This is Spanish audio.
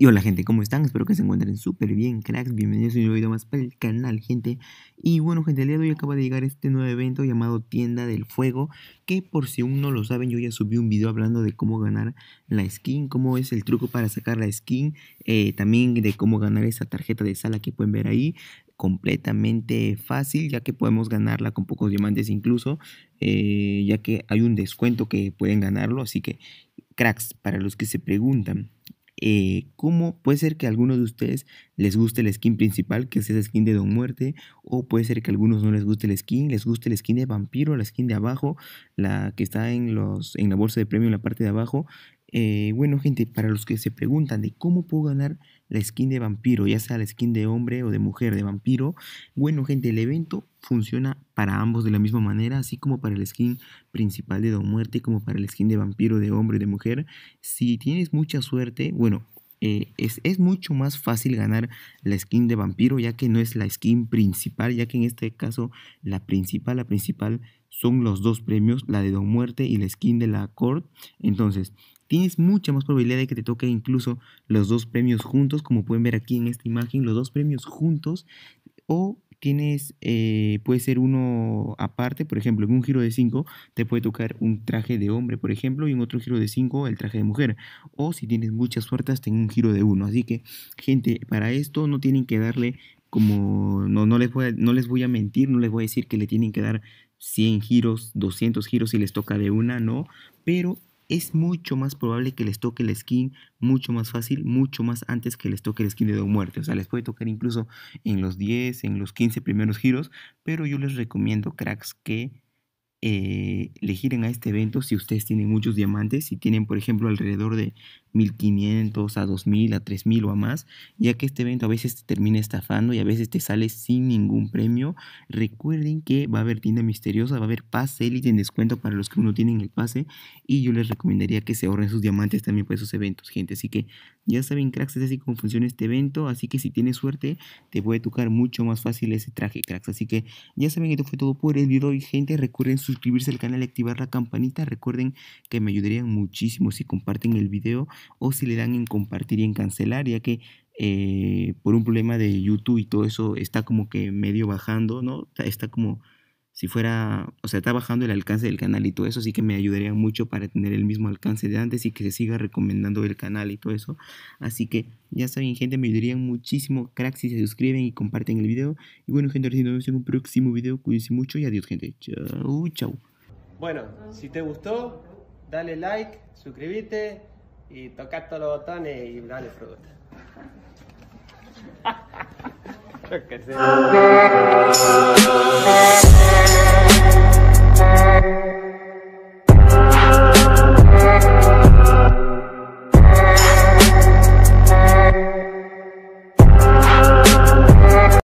Y hola gente, ¿cómo están? Espero que se encuentren súper bien, cracks. Bienvenidos a un nuevo video más para el canal, gente. Y bueno, gente, el día de hoy acaba de llegar este nuevo evento llamado Tienda del Fuego. Que por si aún no lo saben, yo ya subí un video hablando de cómo ganar la skin, cómo es el truco para sacar la skin. Eh, también de cómo ganar esa tarjeta de sala que pueden ver ahí completamente fácil, ya que podemos ganarla con pocos diamantes incluso, eh, ya que hay un descuento que pueden ganarlo. Así que, cracks, para los que se preguntan, eh, cómo puede ser que a algunos de ustedes les guste el skin principal, que es esa skin de Don Muerte, o puede ser que a algunos no les guste el skin, les guste el skin de vampiro, la skin de abajo, la que está en, los, en la bolsa de premio en la parte de abajo, eh, bueno, gente, para los que se preguntan de cómo puedo ganar la skin de vampiro, ya sea la skin de hombre o de mujer, de vampiro, bueno, gente, el evento funciona para ambos de la misma manera, así como para el skin principal de Don Muerte, como para el skin de vampiro, de hombre, de mujer. Si tienes mucha suerte, bueno, eh, es, mucho más fácil ganar la skin de vampiro, ya que no es la skin principal, ya que en este caso la principal, la principal son los dos premios, la de Don Muerte y la skin de la Court. Entonces, tienes mucha más probabilidad de que te toque incluso los dos premios juntos, como pueden ver aquí en esta imagen, los dos premios juntos, o tienes, eh, puede ser uno aparte, por ejemplo, en un giro de 5 te puede tocar un traje de hombre, por ejemplo, y en otro giro de 5 el traje de mujer. O si tienes muchas suertas tengo un giro de uno. Así que, gente, para esto no tienen que darle como, no, no, les voy no les voy a mentir, no les voy a decir que le tienen que dar 100 giros, 200 giros si les toca de una, no, pero es mucho más probable que les toque el skin mucho más fácil, mucho más antes que les toque el skin de Don Muerte. O sea, les puede tocar incluso en los 10, en los 15 primeros giros, pero yo les recomiendo, cracks, que eh, le giren a este evento si ustedes tienen muchos diamantes, si tienen, por ejemplo, alrededor de 1500 a 2000 a 3000 o a más, ya que este evento a veces te termina estafando y a veces te sale sin ningún premio. Recuerden que va a haber tienda misteriosa, va a haber pase élite en descuento para los que no tienen el pase y yo les recomendaría que se ahorren sus diamantes también para esos eventos, gente. Así que ya saben, cracks, es así como funciona este evento, así que si tienes suerte te puede tocar mucho más fácil ese traje, cracks. Así que ya saben, esto fue todo por el video de gente. Recuerden suscribirse al canal y activar la campanita. Recuerden que me ayudarían muchísimo si comparten el video o si le dan en compartir y en cancelar, ya que eh, por un problema de YouTube y todo eso está como que medio bajando, ¿no? Está como si fuera, o sea, está bajando el alcance del canal y todo eso, así que me ayudaría mucho para tener el mismo alcance de antes y que se siga recomendando el canal y todo eso. Así que ya saben, gente, me ayudarían muchísimo, cracks, si se suscriben y comparten el video. Y bueno, gente, nos vemos en un próximo video, cuídense mucho y adiós, gente. Chau, chau. Bueno, si te gustó, dale like, suscríbete y tocar todos los botones y dale fruta.